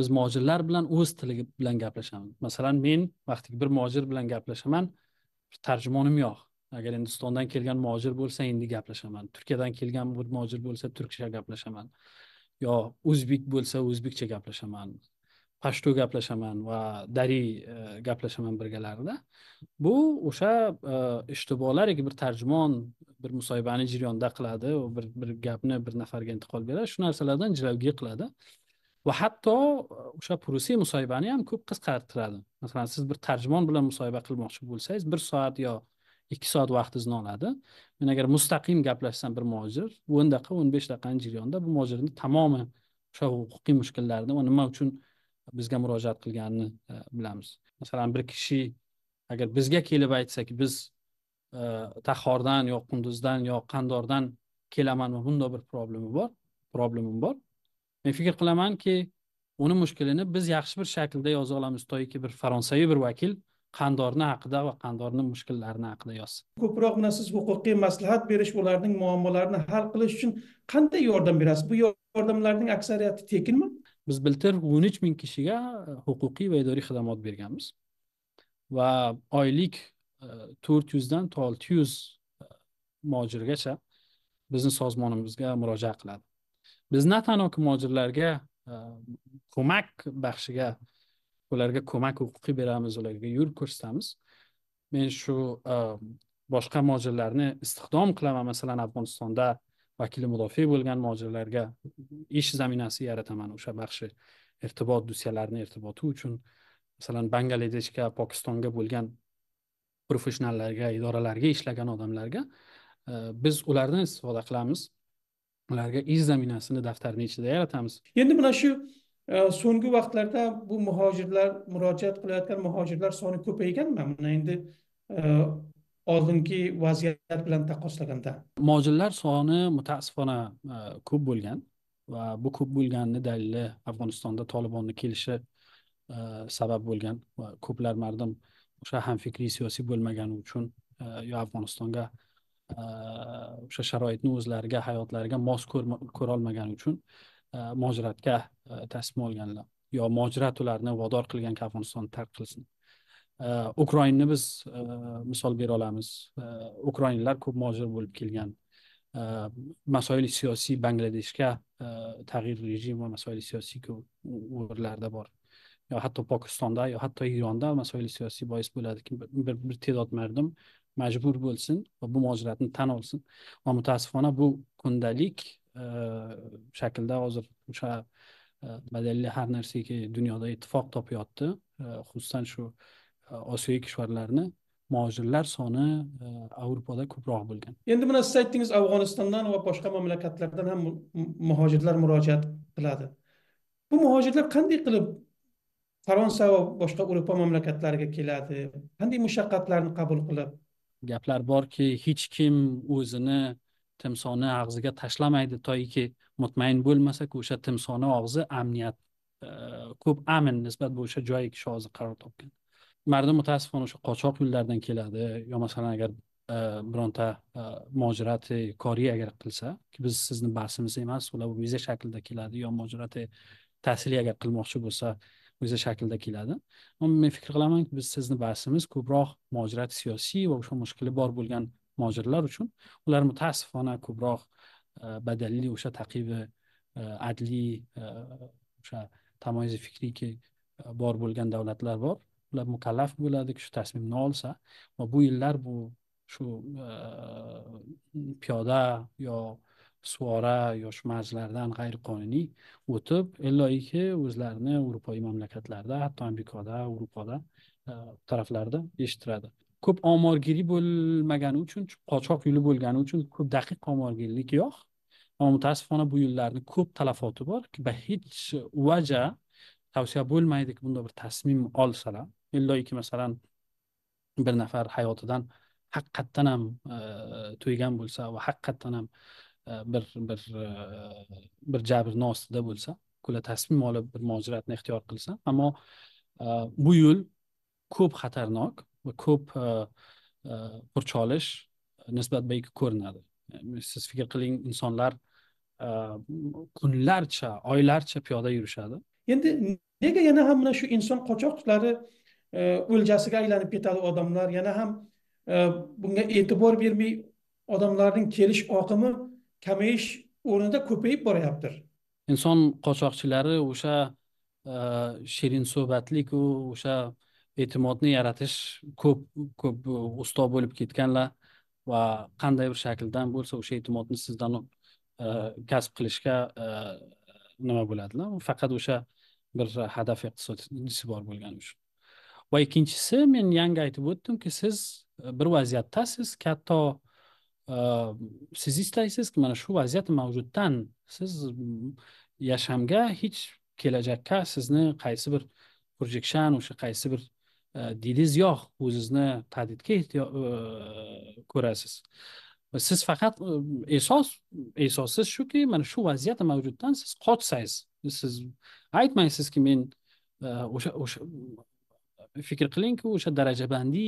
biz mojirlar bilan o'z tili bilan gaplashamiz masalan men vaqtiki bir mojir bilan gaplashaman tarjimonim yo'q agar hindistondan kelgan mojir bo'lsa endi gaplashaman turkiyadan kelgan bir mojir bo'lsa turkcha gaplashaman yo o'zbek bo'lsa o'zbekcha gaplashaman pashto gaplashaman va dari e, gaplashaman birgalarida bu o'sha e, ishtibolar yoki bir tarjimon bir musoibani jirayonda qiladi bir bir gapni bir nafarga intiqol beradi shu narsalardan jilovgi qiladi va hatto uh, o'sha prussiya musoibani ham ko'p qisqartiradi masalan siz bir tarjimon bilan musoiba qilmoqchi bo'lsangiz bir soat yo ikki soat vaqtingizni oladi men agar mustaqim gaplashsam bir mojir o'n daqiqa o'n besh daqiqani jarayonida bu mojirni tamomi o'sha huquqiy mushkullarni va nima uchun bizga murojaat qilganini uh, bilamiz masalan bir kishi agar bizga kelib aytsak biz uh, tahordan yo qunduzdan yo qandordan kelaman va bundoq bir problemi bor problemim bor men fikr qilamanki uni mushkulini biz yaxshi bir shaklda yoza olamiz toiki bir faronsaviy bir vakil qandorni haqida va qandorni mushkullarini haqida yozsin ko'proq mana siz huquqiy maslahat berish ularning muammolarini hal qilish uchun qanday yordam berasiz bu yordamlarning aksariyati tekinmi biz biltir o'n uch ming kishiga e, huquqiy va idoriy xizmat berganmiz va oylik e, to'rt yuzdan to olti yuz e, mojirgacha bizni sozmonimizga murojaat qiladi biz na nafaqat muhojirlarga e, ko'mak baxshiga ularga ko'mak huquqi beramiz ularga yo'l ko'rsatamiz men shu e, boshqa muhojirlarni istihdom qilaman masalan afg'onistonda vakili mudofiy bo'lgan muhojirlarga ish zaminasi yarataman o'sha baxshi irtibot dusyalarni irtiboti uchun masalan bangladeshga pokistonga bo'lgan professionallarga idoralarga ishlagan odamlarga e, biz ulardan istifoda qilamiz ularga ish zaminasini daftarni ichida yaratamiz endi mana shu e, so'nggi vaqtlarda bu muhojirlar murojaat qilayotgan muhojirlar soni ko'payganmi mana endi e, oldingi vaziyat bilan taqqoslaganda muhojirlar soni mutaassifona e, ko'p bo'lgan va bu ko'p bo'lganini dalili afg'onistonda tolibonni kelishi sabab bo'lgan va ko'plar mardim o'sha hamfikriy siyosiy bo'lmagani uchun yo afg'onistonga o'sha э, sharoitni o'zlariga hayotlariga mos ko'rolmagani uchun э, mojratga э, taslim olganlar yo mojrat ularni vodor qilgan afg'onistonni tark qilsin ukrainani biz misol bera olamiz ukrainlar ko'p mojir bo'lib kelgan masoili siyosiy bangladeshga tag'yir rejim va masoili siyosiy o'rinlarda bor yo hatto pokistonda yo hatto eronda masoili siyosiy bois bo'ladiki bir, bir, bir, majbur bo'lsin va bu mojratni tan olsin va mutaassifona bu kundalik e, shaklda hozir o'sha e, badalli har narsaga dunyoda ittifoq topyapti e, xususan shu osiyo kishvarlarini muhojirlar soni yevropada ko'proq bo'lgan endi mana siz aytdingiz afg'onistondan va boshqa mamlakatlardan ham muhojirlar murojaat qiladi bu muhojirlar qanday qilib fransiya va boshqa yevropa mamlakatlariga keladi qanday mushaqqatlarni qabul qilib gaplar borki hech kim o'zini timsoni og'ziga tashlamaydi toiki mutmain bo'lmasa o'sha timsoni og'zi amniyat e, ko'p amin nisbat bo'yicha joy kishi hozir qaror topgan mardom mutaassifan o'sha qochoq yo'llardan keladi yo masalan agar e, bironta e, mojirati koriy agar qilsa biz sizni basimiz emas ular viza shaklida keladi yo mojirati tahsiliy agar qilmoqchi bo'lsa o'zi shaklda keladi umuman men fikr qilamanki biz sizni bahsimiz ko'proq mojirat siyosiy va o'sha mushkuli bor bo'lgan mojirlar uchun ular mutaassifona ko'proq e, badalli o'sha taqibi e, adliy e, o'sha tamoyizi fikriyki bor bo'lgan davlatlar bor ular mukallaf bo'ladi shu tasmimni olsa va bu yillar bu shu piyoda yo suvora g'ayri g'ayriqonuniy o'tib illoiki o'zlarini Yevropa mamlakatlarda hatto amerikada yevropada e, taraflarda eshittiradi ko'p omorgiri bo'lmagani uchun qochoq yo'li bo'lgani uchun ko'p daqiq omorgirlik yo'q ammo mutaassifona bu yo'llarni ko'p talafoti bor va hech vaja tavsiya bo'lmaydiki bunday bir tasmim olsalar illoiki masalan bir nafar hayotidan haqiqatdan ham e, to'ygan bo'lsa va haqiqatdan ham bir bir e, bir jabrni ostida bo'lsa ular tasmim olib bir muojiratni ixtiyor qilsa ammo e, bu yo'l ko'p xatarnok va ko'p e, nisbat nisbatbaga ko'rinadi siz fikr qiling insonlar kunlarcha oylarcha piyoda yurishadi endi nega yana ham mana shu inson qochoqlari o'ljasiga aylanib ketadi odamlar yana ham bunga e'tibor bermay odamlarning kelish oqimi kamayish o'rnida ko'payib boryapti inson qochoqchilari o'sha e, shirin suhbatliku o'sha e'timodni yaratish ko'p ko'p ustoz bo'lib ketganlar va qanday bir shakldan bo'lsa o'sha e'timodni sizdan e, kasb qilishga e, nima bo'ladilar faqat o'sha bir hadaf iqtisodchisi bor bo'lgani uchun va ikkinchisi men yangi aytib o'tdimki siz bir vaziyatdasiz katta siz istaysizki mana shu vaziyat mavjuddan siz yashamga hech kelajakka sizni qaysi bir projection o'sha qaysi bir didiz yo'q o'zizni tadidga ko'rasiz siz faqat e'sos e'sossiz shuki mana shu vaziyat mavjuddan siz qochsangiz siz aytmaysizki men o'sha o'sha fikr qilingki o'sha darajabandi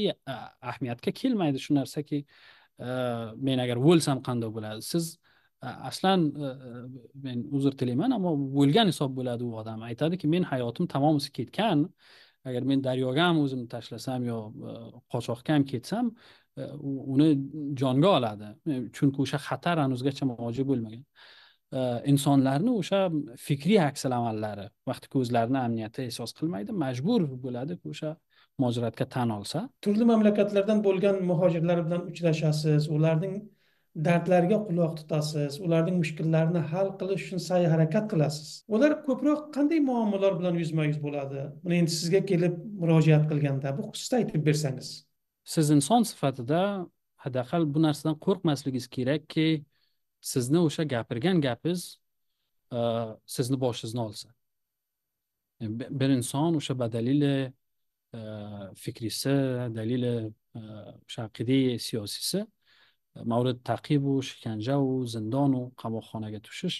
ahamiyatga kelmaydi shu narsaki uh, Э, men agar o'lsam qanday bo'ladi siz e, aslan e, e, men uzr tilayman ammo o'lgan hisob bo'ladi u odam aytadiki men hayotim tamomisi ketgan agar men daryoga ham o'zimni tashlasam yo qochoqqa ham ketsam uni jonga oladi chunki o'sha xatar hanuzgacha mavjud bo'lmagan insonlarni o'sha fikriy aksal amallari vaqti ko'zlarini amniyatda ehsos qilmaydi majbur bo'ladi o'sha mujoratga tan olsa turli mamlakatlardan bo'lgan muhojirlar bilan uchrashasiz ularning dardlariga quloq tutasiz ularning mushkullarini hal qilish uchun sa'y harakat qilasiz ular ko'proq qanday muammolar bilan yuzma yuz bo'ladi buni endi sizga kelib murojaat qilganda bu xususda aytib bersangiz siz inson sifatida hadaqal bu narsadan qo'rqmasligingiz kerakki sizni o'sha gapirgan gapingiz e, sizni boshingizni olsa bir inson o'sha badalili e, fikrisi dalili e, o'sha aqidiy siyosiysi mavrid taqibu shikanjau zindonu qamoqxonaga tushish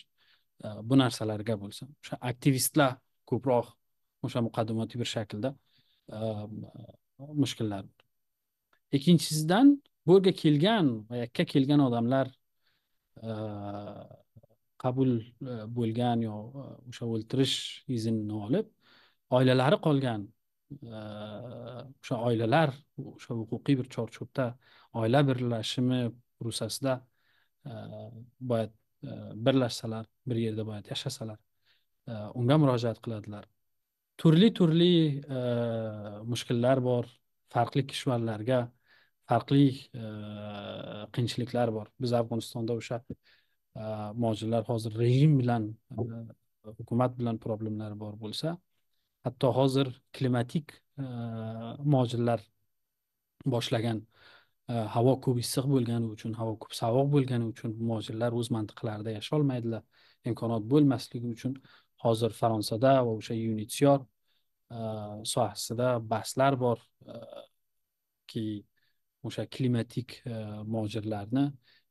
bu narsalarga bo'lsa o'sha aktivistlar ko'proq o'sha muqaddimatiy bir shaklda mushkullar ikkinchisidan bu yerga kelgan va yakka kelgan odamlar Э, qabul э, bo'lgan yo э, o'sha o'ltirish iznini olib oilalari qolgan o'sha oilalar o'sha huquqiy bir chorchubda oila birlashimi rusasida boya birlashsalar bir yerda boya yashasalar unga murojaat qiladilar turli turli mushkullar bor farqli kishvarlarga farqli eh, qiyinchiliklar bor biz afg'onistonda o'sha eh, mojirlar hozir rejim bilan eh, hukumat bilan problemlari bor bo'lsa hatto hozir klimatik mojirlar boshlagan havo ko'p issiq bo'lgani uchun havo ko'p sovuq bo'lgani uchun mojirlar o'z mantiqlarida yasholmaydilar imkoniyat bo'lmasligi uchun hozir fransiyada va o'sha unitsiyor sohasida bahslar bor ki o'sha klimatik e, mojirlarni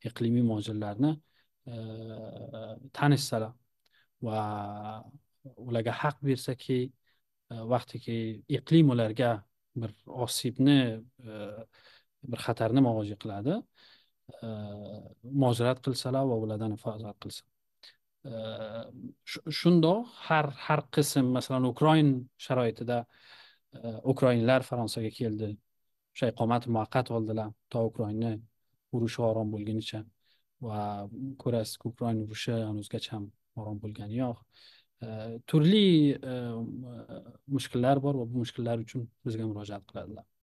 iqlimiy mojirlarni e, tanishsalar va ularga haq bersaki e, vaqtiki iqlim ularga bir osibni bir xatarni mavoji qiladi mojirat qilsalar va ulardan hifozat qilsa shundoq har har qism masalan ukrain sharoitida ukrainlar fransiyaga keldi o'sha iqomat muvaqqat oldilar to ukraina urushi orom bo'lgunicha va ko'rasiz ukraina urushi hanuzgacha ham orom bo'lgani yo'q turli mushkullar bor va bu mushkullar uchun bizga murojaat qiladilar